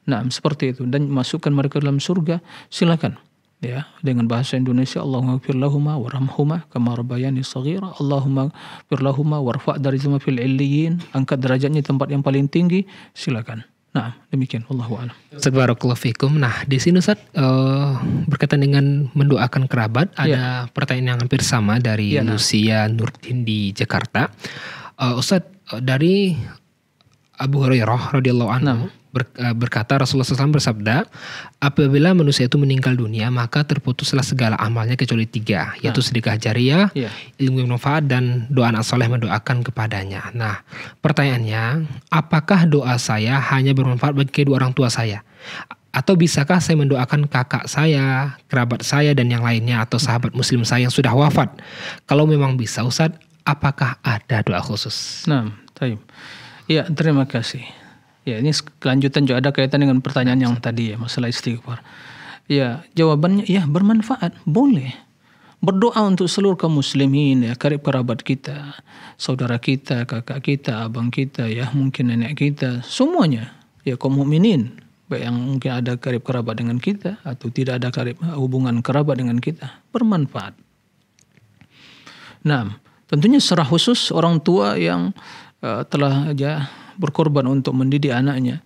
Nah, seperti itu dan masukkan mereka dalam surga. Silakan ya dengan bahasa Indonesia Allahumma fir lahuma warhamhuma kama rabbayani saghira Allahumma fir lahuma warfa' darajahuma fil illiyin angkat derajatnya tempat yang paling tinggi silakan Nah, demikian wallahu a'lam. Tabarakallahu Nah, di sini Ustaz uh, berkaitan dengan mendoakan kerabat yeah. ada pertanyaan yang hampir sama dari yeah, ya, Lucia Nurdin di Jakarta. Uh, Ustaz uh, dari Abu Hurairah radhiyallahu anhu. Nah. Eh, berkata Rasulullah SAW bersabda, apabila manusia itu meninggal dunia maka terputuslah segala amalnya kecuali tiga, yaitu nah. sedekah jariah, yeah. ilmu yang manfaat dan doa anak soleh mendoakan kepadanya. Nah, pertanyaannya, apakah doa saya hanya bermanfaat bagi kedua orang tua saya? Atau bisakah saya mendoakan kakak saya, kerabat saya dan yang lainnya atau sahabat muslim saya yang sudah wafat? Kalau memang bisa Ustaz, apakah ada doa khusus? Nah, Ya, terima kasih. Ya, ini kelanjutan juga ada kaitan dengan pertanyaan yang tadi ya, masalah istighfar. Ya, jawabannya ya bermanfaat, boleh. Berdoa untuk seluruh kaum muslimin ya, karib kerabat kita, saudara kita, kakak kita, abang kita ya, mungkin nenek kita, semuanya ya kaum mukminin baik yang mungkin ada karib kerabat dengan kita atau tidak ada karib eh, hubungan kerabat dengan kita bermanfaat. Nah, tentunya secara khusus orang tua yang uh, telah aja ya, berkorban untuk mendidik anaknya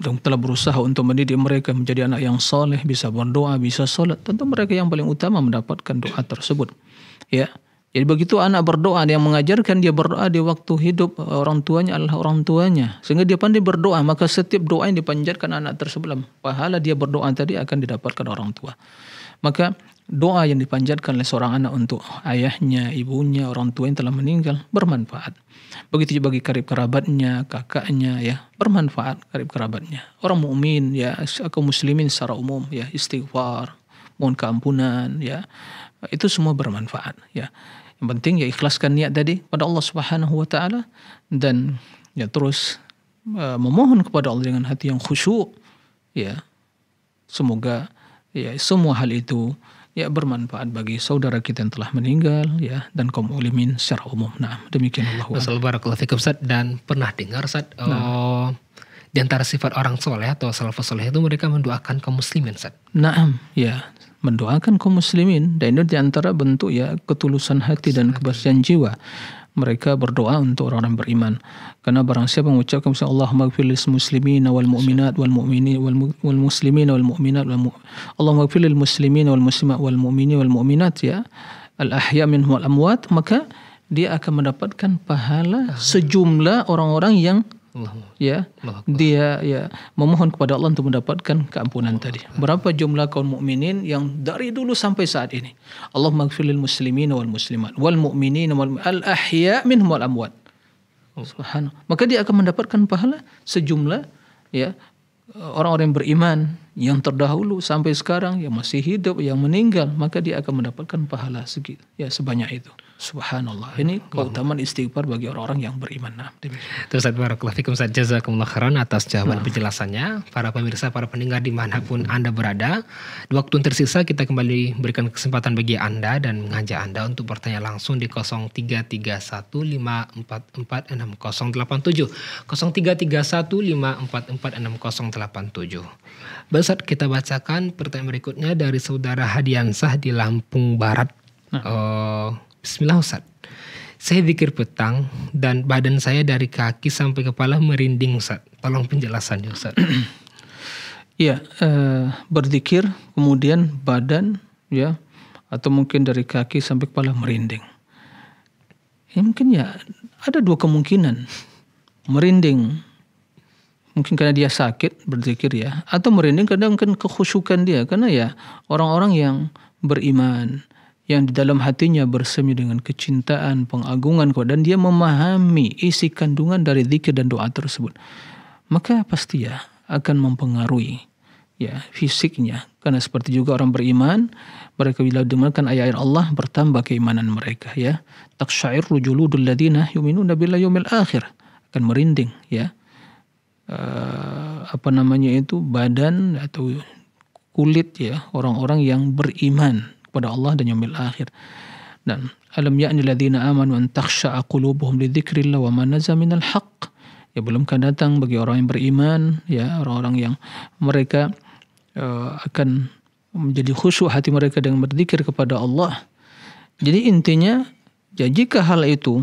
dan telah berusaha untuk mendidik mereka menjadi anak yang soleh, bisa berdoa, bisa sholat. Tentu mereka yang paling utama mendapatkan doa tersebut. Ya, jadi begitu anak berdoa, dia yang mengajarkan dia berdoa di waktu hidup eh, orang tuanya adalah orang tuanya. Sehingga dia pandai berdoa, maka setiap doa yang dipanjatkan anak tersebut, pahala dia berdoa tadi akan didapatkan orang tua. Maka doa yang dipanjatkan oleh seorang anak untuk ayahnya, ibunya, orang tua yang telah meninggal bermanfaat. Begitu juga bagi karib kerabatnya, kakaknya ya, bermanfaat karib kerabatnya. Orang mukmin ya, kaum muslimin secara umum ya, istighfar, mohon keampunan ya. Itu semua bermanfaat ya. Yang penting ya ikhlaskan niat tadi pada Allah Subhanahu wa taala dan ya terus uh, memohon kepada Allah dengan hati yang khusyuk ya. Semoga ya semua hal itu ya bermanfaat bagi saudara kita yang telah meninggal ya dan kaum muslimin secara umum. Nah, demikian Allah. Ustaz dan pernah dengar saat nah. oh, di antara sifat orang soleh atau salafus soleh itu mereka mendoakan kaum muslimin saat. Nah, ya mendoakan kaum muslimin dan itu di antara bentuk ya ketulusan hati dan kebersihan jiwa. mereka berdoa untuk orang-orang beriman kerana barang siapa mengucapkan bismillah Allahumma gfir lil muslimin wal mu'minat wal mu'minin wal muslimin wal mu'minat wal Allahumma gfir lil muslimin wal muslimat wal mu'minin wal mu'minat ya al ahya minhum wal amwat maka dia akan mendapatkan pahala sejumlah orang-orang yang Allah. Ya, Allah. dia ya memohon kepada Allah untuk mendapatkan keampunan Allah. tadi. Berapa jumlah kaum mukminin yang dari dulu sampai saat ini? Allah maghfiril muslimin wal muslimat wal mu'minin wal al ahya minhum wal amwat. Oh. Subhanallah. Maka dia akan mendapatkan pahala sejumlah ya orang-orang yang beriman yang terdahulu sampai sekarang yang masih hidup yang meninggal maka dia akan mendapatkan pahala segitu ya sebanyak itu. Subhanallah. Ini keutamaan istighfar bagi orang-orang yang beriman. Nah, terus Barakulah fikum Ustaz jazakumullah khairan atas jawaban nah. penjelasannya. Para pemirsa, para pendengar dimanapun Anda berada, di waktu tersisa kita kembali berikan kesempatan bagi Anda dan mengajak Anda untuk bertanya langsung di 0331544687. 0331544687. Besar kita bacakan pertanyaan berikutnya dari saudara Hadiansah di Lampung Barat. Nah. Uh, Bismillah Ustaz. Saya zikir petang dan badan saya dari kaki sampai kepala merinding Ustaz. Tolong penjelasannya Ustaz. <clears throat> ya, eh, berzikir kemudian badan ya atau mungkin dari kaki sampai kepala merinding. Ya, mungkin ya ada dua kemungkinan. Merinding mungkin karena dia sakit berzikir ya atau merinding karena mungkin kekhusyukan dia karena ya orang-orang yang beriman yang di dalam hatinya bersemi dengan kecintaan, pengagungan kau dan dia memahami isi kandungan dari zikir dan doa tersebut. Maka pasti ya akan mempengaruhi ya fisiknya karena seperti juga orang beriman mereka bila dimakan ayat-ayat Allah bertambah keimanan mereka ya taksya'ir juludul ladina yu'minuna yaumil akhir akan merinding ya uh, apa namanya itu badan atau kulit ya orang-orang yang beriman kepada Allah dan yaumil akhir. Dan alam ya'ni alladziina aamanu an takhsha'a qulubuhum li dzikrillah wa ma nazala minal haqq. Ya kan datang bagi orang yang beriman, ya orang-orang yang mereka uh, akan menjadi khusyuk hati mereka dengan berzikir kepada Allah. Jadi intinya, ya jika hal itu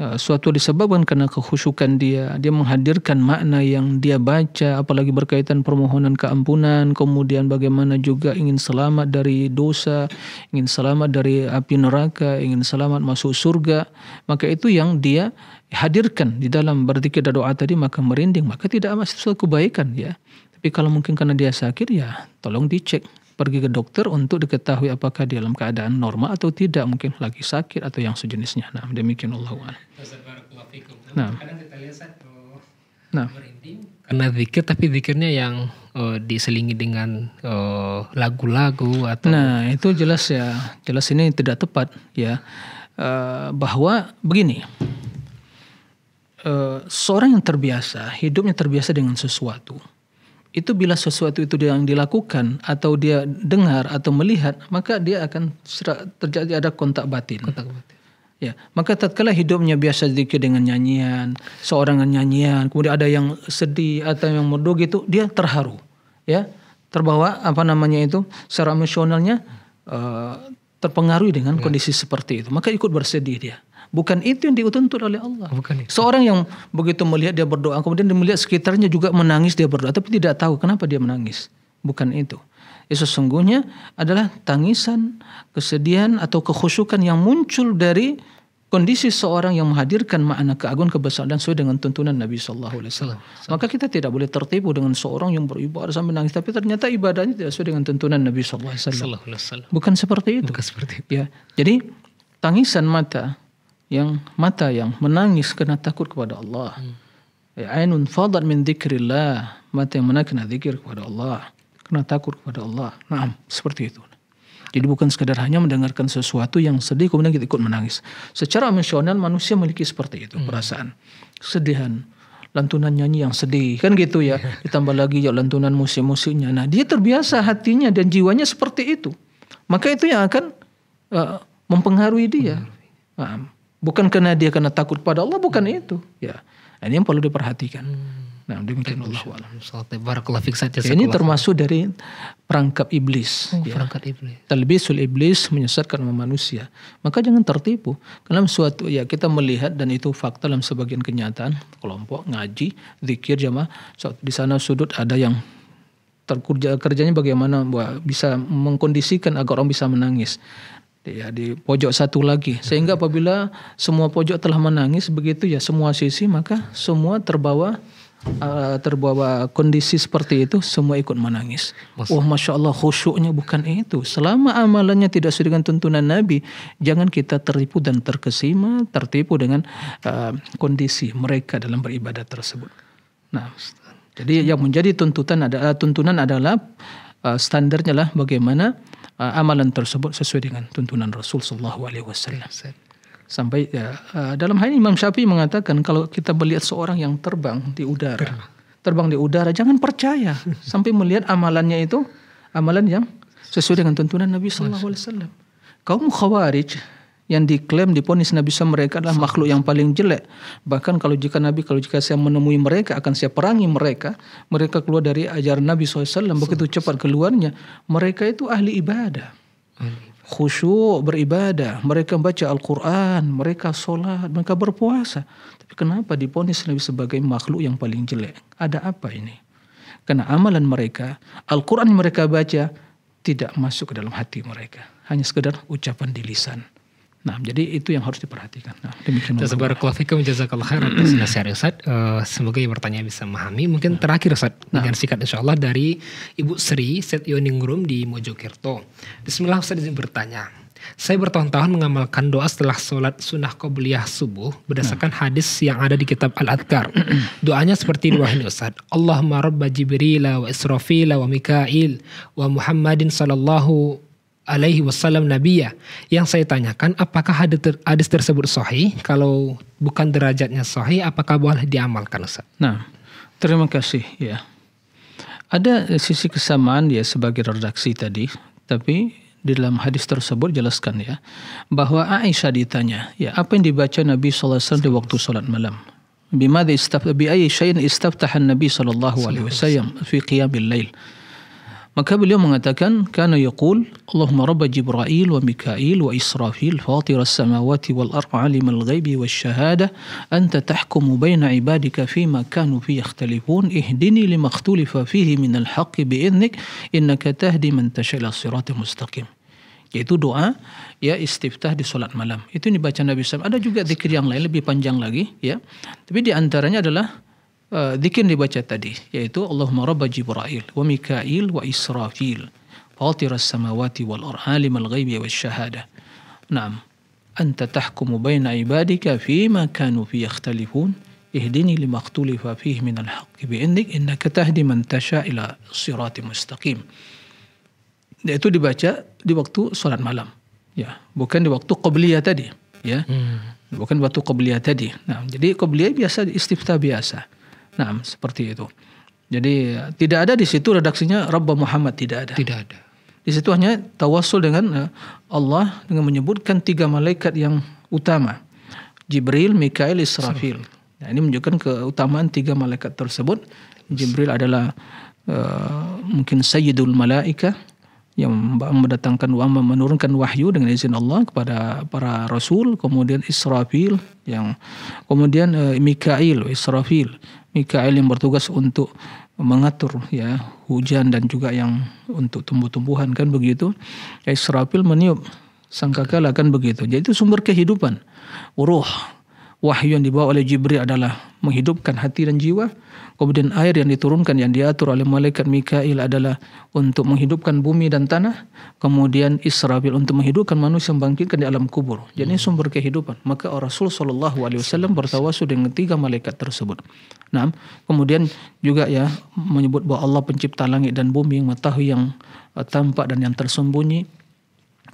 Ya, suatu disebabkan karena kekhusukan dia dia menghadirkan makna yang dia baca apalagi berkaitan permohonan keampunan kemudian bagaimana juga ingin selamat dari dosa ingin selamat dari api neraka ingin selamat masuk surga maka itu yang dia hadirkan di dalam berzikir dan doa tadi maka merinding maka tidak masuk suatu kebaikan ya tapi kalau mungkin karena dia sakit ya tolong dicek pergi ke dokter untuk diketahui apakah di dalam keadaan normal atau tidak, mungkin lagi sakit atau yang sejenisnya. Nah, demikian Allah Nah, oh, nah. karena zikir tapi zikirnya yang uh, diselingi dengan lagu oh, lagu-lagu atau Nah, itu jelas ya. Jelas ini tidak tepat ya. Uh, bahwa begini. Uh, seorang yang terbiasa, hidupnya terbiasa dengan sesuatu itu bila sesuatu itu dia yang dilakukan atau dia dengar atau melihat maka dia akan terjadi ada kontak batin. Kontak batin. Ya, maka tatkala hidupnya biasa zikir dengan nyanyian, seorang nyanyian, kemudian ada yang sedih atau yang merdu gitu, dia terharu, ya, terbawa apa namanya itu secara emosionalnya uh, terpengaruhi dengan ya. kondisi seperti itu, maka ikut bersedih dia. Bukan itu yang diutuntut oleh Allah. Oh, bukan itu. Seorang yang begitu melihat dia berdoa, kemudian dia melihat sekitarnya juga menangis dia berdoa, tapi tidak tahu kenapa dia menangis. Bukan itu. Ya, sesungguhnya adalah tangisan, kesedihan atau kekhusyukan yang muncul dari kondisi seorang yang menghadirkan makna keagungan kebesaran dan sesuai dengan tuntunan Nabi Shallallahu Alaihi Wasallam. Maka kita tidak boleh tertipu dengan seorang yang beribadah sampai menangis, tapi ternyata ibadahnya tidak sesuai dengan tuntunan Nabi Shallallahu Alaihi Wasallam. Bukan seperti itu. Bukan seperti itu. Ya, jadi tangisan mata yang mata yang menangis karena takut kepada Allah. Hmm. Ya, ainun fadl min dzikrillah, mata yang menangis karena zikir kepada Allah, karena takut kepada Allah. Nah, seperti itu. Jadi bukan sekadar hanya mendengarkan sesuatu yang sedih kemudian kita ikut menangis. Secara emosional manusia memiliki seperti itu hmm. perasaan. Sedihan, lantunan nyanyi yang sedih kan gitu ya. <laughs> Ditambah lagi ya lantunan musik-musiknya. Nah, dia terbiasa hatinya dan jiwanya seperti itu. Maka itu yang akan uh, mempengaruhi dia. Hmm. Bukan karena dia karena takut pada Allah, bukan hmm. itu. Ya, ini yang perlu diperhatikan. Hmm. Nah, demikian Allah wa'ala. Ya, ini termasuk dari perangkap iblis. Oh, ya. perangkap iblis. sul iblis menyesatkan manusia. Maka jangan tertipu. Karena suatu ya kita melihat dan itu fakta dalam sebagian kenyataan kelompok ngaji, zikir jamaah di sana sudut ada yang terkerja kerjanya bagaimana bisa mengkondisikan agar orang bisa menangis ya di pojok satu lagi sehingga apabila semua pojok telah menangis begitu ya semua sisi maka semua terbawa uh, terbawa kondisi seperti itu semua ikut menangis. oh, masya Allah khusyuknya bukan itu. Selama amalannya tidak sesuai dengan tuntunan Nabi, jangan kita tertipu dan terkesima, tertipu dengan uh, kondisi mereka dalam beribadah tersebut. Nah, jadi yang menjadi tuntutan adalah tuntunan adalah uh, standarnya lah bagaimana uh, amalan tersebut sesuai dengan tuntunan Rasul Shallallahu Alaihi Wasallam. Sampai ya, uh, dalam hal ini Imam Syafi'i mengatakan kalau kita melihat seorang yang terbang di udara, terbang, di udara jangan percaya <laughs> sampai melihat amalannya itu amalan yang sesuai dengan tuntunan Nabi Sallallahu Alaihi Wasallam. Kaum Khawarij yang diklaim diponis Nabi SAW mereka adalah makhluk yang paling jelek. Bahkan kalau jika Nabi kalau jika saya menemui mereka akan saya perangi mereka. Mereka keluar dari ajaran Nabi SAW begitu cepat keluarnya. Mereka itu ahli ibadah. Khusyuk beribadah, mereka baca Al-Quran, mereka sholat, mereka berpuasa. Tapi kenapa diponis Nabi sebagai makhluk yang paling jelek? Ada apa ini? Karena amalan mereka, Al-Quran mereka baca, tidak masuk ke dalam hati mereka. Hanya sekedar ucapan di lisan. Nah, jadi itu yang harus diperhatikan. Nah, demikian. Barakallahu jazakallahu khairan atas <clears throat> nasihat Ustaz. Uh, semoga yang bertanya bisa memahami. Mungkin nah. terakhir Ustaz nah. dengan singkat insyaallah dari Ibu Sri Set Yoningrum di Mojokerto. Bismillah Ustaz izin bertanya. Saya bertahun-tahun mengamalkan doa setelah sholat sunnah qobliyah subuh berdasarkan nah. hadis yang ada di kitab Al-Adkar. <clears throat> Doanya seperti dua ini Ustaz. Allahumma rabba Jibril wa Israfil wa Mikail wa Muhammadin sallallahu alaihi wasallam nabiya. Yang saya tanyakan apakah hadis, hadis tersebut sahih? Kalau bukan derajatnya sahih, apakah boleh diamalkan Ustaz? Nah, terima kasih ya. Ada sisi kesamaan ya sebagai redaksi tadi, tapi di dalam hadis tersebut jelaskan ya bahwa Aisyah ditanya ya apa yang dibaca Nabi SAW di waktu salat malam bimadhi istab bi ayyi syai'in istaftaha Nabi sallallahu alaihi wasallam fi qiyamil lail Maka beliau mengatakan kana yaqul Allahumma rabb Jibril wa Mikail wa Israfil fatir as-samawati wal ardh alim al-ghaibi wash-shahada anta tahkumu baina ibadika fi ma kanu fi yakhtalifun ihdini lima ikhtalafa fihi min al-haqq bi idnik innaka tahdi man tasha ila siratal mustaqim yaitu doa ya istiftah di salat malam itu yang dibaca Nabi SAW ada juga zikir yang lain lebih panjang lagi ya tapi di antaranya adalah uh, eh, zikir dibaca tadi yaitu Allahumma rabba Jibril wa Mikail wa Israfil fatir samawati wal ar alim al ghaibi was syahada. Naam. Anta tahkumu baina ibadika fima kanu fi yakhtalifun ihdini lima ikhtalifa fihi min al haqqi bi indik innaka tahdi man tasha ila sirati mustaqim. Itu dibaca di waktu salat malam. Ya, bukan di waktu qabliyah tadi, ya. Hmm. Bukan waktu qabliyah tadi. Nah, jadi qabliyah biasa istiftah biasa Nah, seperti itu. Jadi tidak ada di situ redaksinya Rabbah Muhammad tidak ada. Tidak ada. Di situ hanya tawassul dengan eh, Allah dengan menyebutkan tiga malaikat yang utama. Jibril, Mikail, Israfil. Nah, ini menunjukkan keutamaan tiga malaikat tersebut. Jibril adalah uh, mungkin Sayyidul Malaika yang mendatangkan menurunkan wahyu dengan izin Allah kepada para rasul, kemudian Israfil yang kemudian uh, Mikail, Israfil Mikael yang bertugas untuk mengatur ya hujan dan juga yang untuk tumbuh-tumbuhan kan begitu. Israfil meniup sangkakala kan begitu. Jadi itu sumber kehidupan, uruh wahyu yang dibawa oleh Jibril adalah menghidupkan hati dan jiwa. Kemudian air yang diturunkan yang diatur oleh malaikat Mikail adalah untuk menghidupkan bumi dan tanah. Kemudian Israfil untuk menghidupkan manusia yang bangkitkan di alam kubur. Jadi hmm. sumber kehidupan. Maka Rasul Shallallahu Alaihi Wasallam bertawasul dengan tiga malaikat tersebut. Nah, kemudian juga ya menyebut bahwa Allah pencipta langit dan bumi yang mengetahui yang tampak dan yang tersembunyi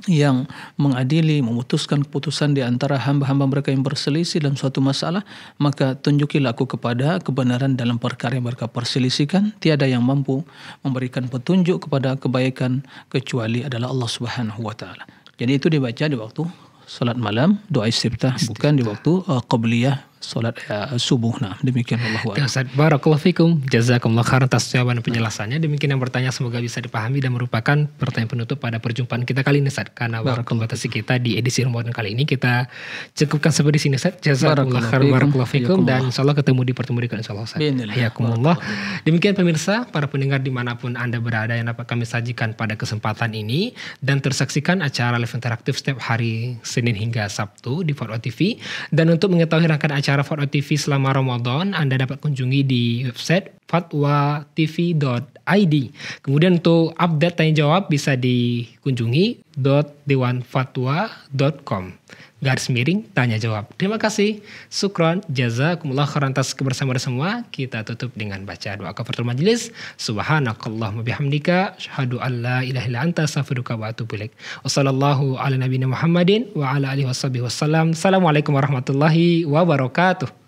yang mengadili, memutuskan keputusan di antara hamba-hamba mereka yang berselisih dalam suatu masalah, maka tunjukilah aku kepada kebenaran dalam perkara yang mereka perselisihkan. Tiada yang mampu memberikan petunjuk kepada kebaikan kecuali adalah Allah Subhanahu wa taala. Jadi itu dibaca di waktu salat malam, doa istiftah, istiftah. bukan di waktu uh, qabliyah sholat ya, subuh. Nah, demikian Allah. Ustaz, barakallahu fikum. Jazakumullah khairan atas jawaban penjelasannya. Demikian yang bertanya semoga bisa dipahami dan merupakan pertanyaan penutup pada perjumpaan kita kali ini, Ustaz. Karena waktu batasi kita di edisi Ramadan kali ini kita cukupkan sampai di sini, Ustaz. Jazakumullah khairan barakallahu fikum dan insyaallah ketemu di pertemuan berikutnya insyaallah, Ustaz. Hayakumullah. Demikian pemirsa, para pendengar dimanapun Anda berada yang dapat kami sajikan pada kesempatan ini dan tersaksikan acara live interaktif setiap hari Senin hingga Sabtu di Faro TV dan untuk mengetahui rangkaian acara acara Fatwa TV selama Ramadan, Anda dapat kunjungi di website fatwatv.id. Kemudian untuk update tanya jawab bisa dikunjungi dewanfatwa.com garis miring tanya jawab. Terima kasih. Sukron jazakumullah khairan atas kebersamaan semua. Kita tutup dengan baca doa kafaratul majelis. Subhanakallahumma bihamdika syahadu an la ilaha illa anta astaghfiruka wa atubu ilaik. Wassallallahu ala nabiyina Muhammadin wa ala alihi wasallam. Assalamualaikum warahmatullahi wabarakatuh.